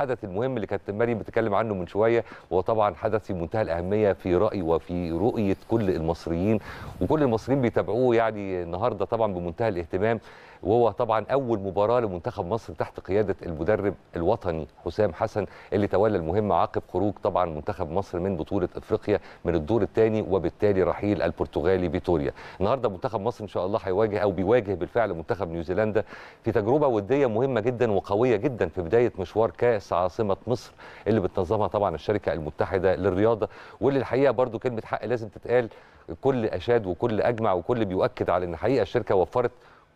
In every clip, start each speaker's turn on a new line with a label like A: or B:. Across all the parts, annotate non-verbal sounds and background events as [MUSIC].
A: الحدث المهم اللي كانت مريم بتتكلم عنه من شويه هو طبعا حدث في منتهى الاهميه في راي وفي رؤيه كل المصريين وكل المصريين بيتابعوه يعني النهارده طبعا بمنتهى الاهتمام وهو طبعا اول مباراه لمنتخب مصر تحت قياده المدرب الوطني حسام حسن اللي تولى المهمه عقب خروج طبعا منتخب مصر من بطوله افريقيا من الدور الثاني وبالتالي رحيل البرتغالي فيتوريا النهارده منتخب مصر ان شاء الله هيواجه او بيواجه بالفعل منتخب نيوزيلندا في تجربه وديه مهمه جدا وقويه جدا في بدايه مشوار كاس عاصمه مصر اللي بتنظمها طبعا الشركه المتحده للرياضه واللي الحقيقه برضو كلمه حق لازم تتقال كل اشاد وكل اجمع وكل بيؤكد على ان حقيقه الشركه وفرت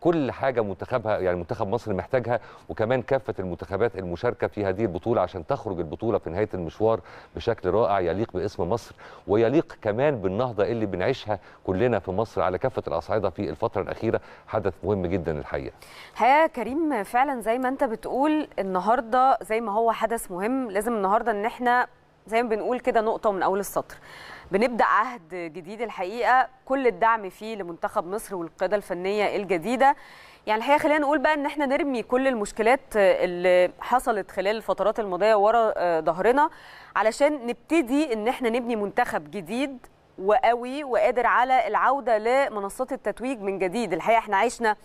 A: كل حاجه منتخبها يعني منتخب مصر محتاجها وكمان كافه المنتخبات المشاركه في هذه البطوله عشان تخرج البطوله في نهايه المشوار بشكل رائع يليق باسم مصر ويليق كمان بالنهضه اللي بنعيشها كلنا في مصر على كافه الاصعده في الفتره الاخيره حدث مهم جدا الحقيقه.
B: الحقيقه كريم فعلا زي ما انت بتقول النهارده زي ما هو حدث مهم لازم النهارده ان احنا زي ما بنقول كده نقطه من اول السطر بنبدا عهد جديد الحقيقه كل الدعم فيه لمنتخب مصر والقياده الفنيه الجديده يعني الحقيقه خلينا نقول بقى ان احنا نرمي كل المشكلات اللي حصلت خلال الفترات الماضيه ورا آه، ظهرنا علشان نبتدي ان احنا نبني منتخب جديد وقوي وقادر على العوده لمنصات التتويج من جديد الحقيقه احنا عشنا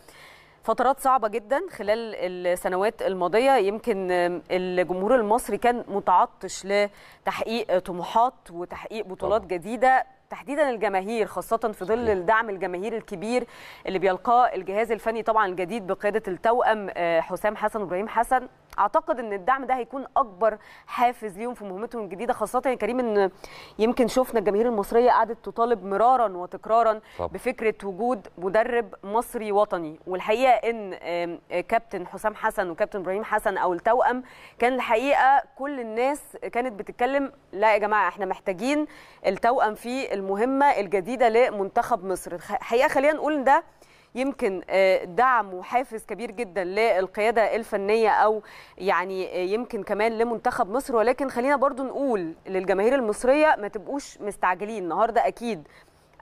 B: فترات صعبه جدا خلال السنوات الماضيه يمكن الجمهور المصري كان متعطش لتحقيق طموحات وتحقيق بطولات طبعا. جديده تحديدا الجماهير خاصة في ظل الدعم الجماهيري الكبير اللي بيلقاه الجهاز الفني طبعا الجديد بقيادة التوأم آه، حسام حسن وإبراهيم حسن اعتقد ان الدعم ده هيكون اكبر حافز ليهم في مهمتهم الجديده خاصه يا كريم ان يمكن شفنا الجماهير المصريه قعدت تطالب مرارا وتكرارا طب. بفكره وجود مدرب مصري وطني والحقيقه ان آه، كابتن حسام حسن وكابتن ابراهيم حسن او التوأم كان الحقيقه كل الناس كانت بتتكلم لا يا جماعه احنا محتاجين التوأم في المهمه الجديده لمنتخب مصر الحقيقه خلينا نقول ده يمكن آه، دعم وحافز كبير جدا للقياده الفنيه او يعني آه، يمكن كمان لمنتخب مصر ولكن خلينا برضو نقول للجماهير المصريه ما تبقوش مستعجلين النهارده اكيد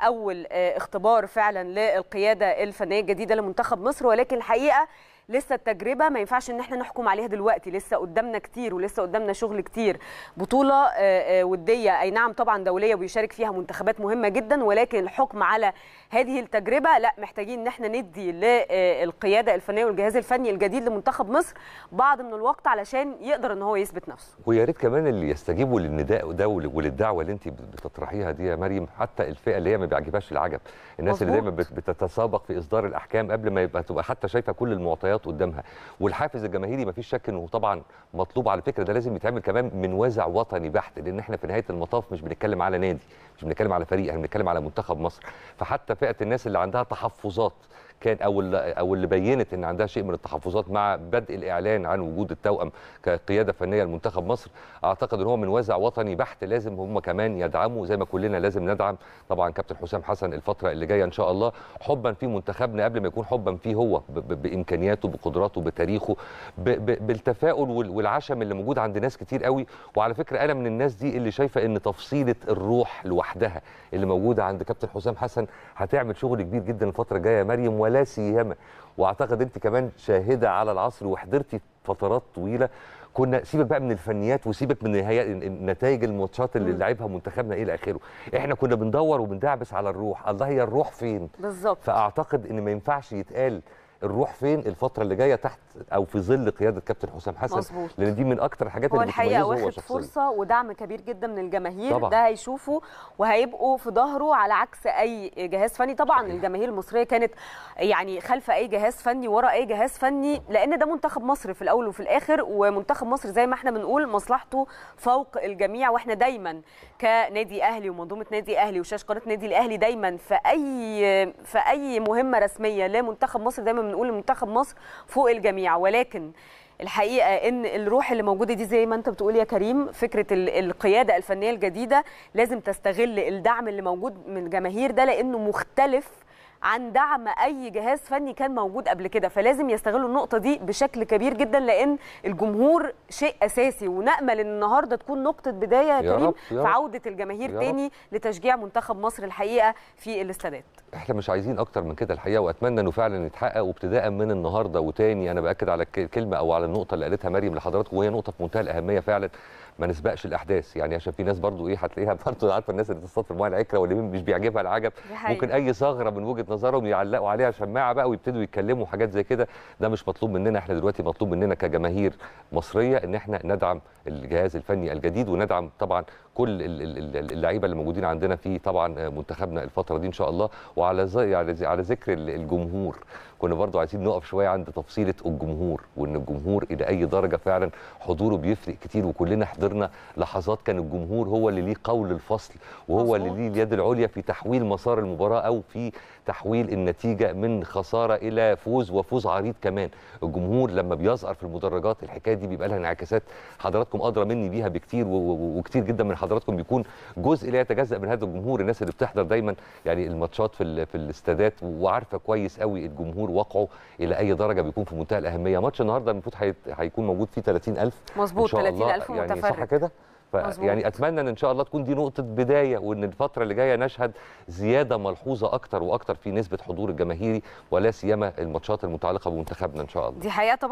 B: اول آه، اختبار فعلا للقياده الفنيه الجديده لمنتخب مصر ولكن الحقيقه لسه التجربه ما ينفعش ان احنا نحكم عليها دلوقتي لسه قدامنا كتير ولسه قدامنا شغل كتير بطوله آه، آه، وديه اي نعم طبعا دوليه وبيشارك فيها منتخبات مهمه جدا ولكن الحكم على هذه التجربه لا محتاجين ان احنا ندي للقياده آه، الفنيه والجهاز الفني الجديد لمنتخب مصر بعض من الوقت علشان يقدر ان هو يثبت نفسه
A: ويا ريت كمان اللي يستجيبوا للنداء ده وللدعوه اللي انت بتطرحيها دي يا مريم حتى الفئه اللي هي ما بيعجبهاش العجب الناس مزبوط. اللي دايما بتتسابق في اصدار الاحكام قبل ما يبقى تبقى حتى شايفه كل المعطيات مباريات قدامها والحافز الجماهيري ما فيش شك انه طبعا مطلوب على فكره ده لازم يتعمل كمان من وازع وطني بحت لان احنا في نهايه المطاف مش بنتكلم على نادي مش بنتكلم على فريق احنا بنتكلم على منتخب مصر فحتى فئه الناس اللي عندها تحفظات كانت او او اللي بينت ان عندها شيء من التحفظات مع بدء الاعلان عن وجود التوأم كقياده فنيه لمنتخب مصر اعتقد ان هو من وازع وطني بحت لازم هم كمان يدعموا زي ما كلنا لازم ندعم طبعا كابتن حسام حسن الفتره اللي جايه ان شاء الله حبا في منتخبنا قبل ما يكون حبا فيه هو بامكانياته بقدراته بتاريخه بالتفاؤل والعشم اللي موجود عند ناس كتير قوي وعلى فكره انا من الناس دي اللي شايفه ان تفصيله الروح لوحدها اللي موجوده عند كابتن حسام حسن هتعمل شغل كبير جدا الفتره الجايه مريم ولا سيما واعتقد انت كمان شاهده على العصر وحضرتي فترات طويله كنا سيبك بقى من الفنيات وسيبك من نتائج الماتشات اللي لعبها منتخبنا الى اخره احنا كنا بندور وبندعبس على الروح الله هي الروح فين بالظبط فاعتقد ان ما ينفعش يتقال الروح فين الفتره اللي جايه تحت او في ظل قياده كابتن حسام حسن مزبوط. لان دي من اكتر الحاجات اللي بتميزه هو واخد فرصه
B: ودعم كبير جدا من الجماهير طبعا. ده هيشوفوا وهيبقوا في ظهره على عكس اي جهاز فني طبعا الجماهير المصريه كانت يعني خلف اي جهاز فني ورا اي جهاز فني لان ده منتخب مصر في الاول وفي الاخر ومنتخب مصر زي ما احنا بنقول مصلحته فوق الجميع واحنا دايما كنادي اهلي ومنظومه نادي اهلي وشاشه قناه نادي الاهلي دايما في اي في اي مهمه رسميه لمنتخب مصر دايما بنقول منتخب مصر فوق الجميع ولكن الحقيقه ان الروح اللي موجوده دي زي ما انت بتقول يا كريم فكره القياده الفنيه الجديده لازم تستغل الدعم اللي موجود من الجماهير ده لانه مختلف عن دعم اي جهاز فني كان موجود قبل كده فلازم يستغلوا النقطه دي بشكل كبير جدا لان الجمهور شيء اساسي ونامل ان النهارده تكون نقطه بدايه يا كريم في عوده الجماهير تاني لتشجيع منتخب مصر الحقيقه في الاستادات
A: احنا مش عايزين اكتر من كده الحقيقه واتمنى انه فعلا يتحقق وابتداء من النهارده وتاني انا باكد على الكلمه او على النقطه اللي قالتها مريم لحضراتكم وهي نقطه في منتهى الاهميه فعلا ما نسبقش الاحداث يعني عشان في ناس برضو ايه هتلاقيها [LAUGHS] برضو عارفه الناس اللي تصطاد في العكره واللي مش بيعجبها العجب ممكن اي ثغره من وجهه نظرهم يعلقوا عليها شماعه بقى ويبتدوا يتكلموا حاجات زي كده ده مش مطلوب مننا احنا دلوقتي مطلوب مننا كجماهير مصريه ان احنا ندعم الجهاز الفني الجديد وندعم طبعا كل اللعيبه اللي موجودين عندنا في طبعا منتخبنا الفتره دي ان شاء الله وعلى زي يعني على, على ذكر الجمهور كنا برضو عايزين نقف شويه عند تفصيله الجمهور وان الجمهور الى اي درجه فعلا حضوره بيفرق كتير وكلنا حضرنا لحظات كان الجمهور هو اللي ليه قول الفصل وهو مصر. اللي ليه اليد العليا في تحويل مسار المباراه او في تحويل النتيجه من خساره الى فوز وفوز عريض كمان الجمهور لما بيظهر في المدرجات الحكايه دي بيبقى لها انعكاسات حضراتكم ادرى مني بيها بكتير وكتير جدا من حضراتكم بيكون جزء لا يتجزا من هذا الجمهور الناس اللي بتحضر دايما يعني الماتشات في في الاستادات وعارفه كويس قوي الجمهور وقعه الى اي درجه بيكون في منتهى الاهميه ماتش النهارده المفروض هيكون موجود فيه 30000 مظبوط 30000 متفرج يعني صح كده فيعني اتمنى ان ان شاء الله تكون دي نقطه بدايه وان الفتره اللي جايه نشهد زياده ملحوظه اكتر واكتر في نسبه حضور الجماهيري ولا سيما الماتشات المتعلقه بمنتخبنا ان شاء الله
B: دي حقيقه طبعا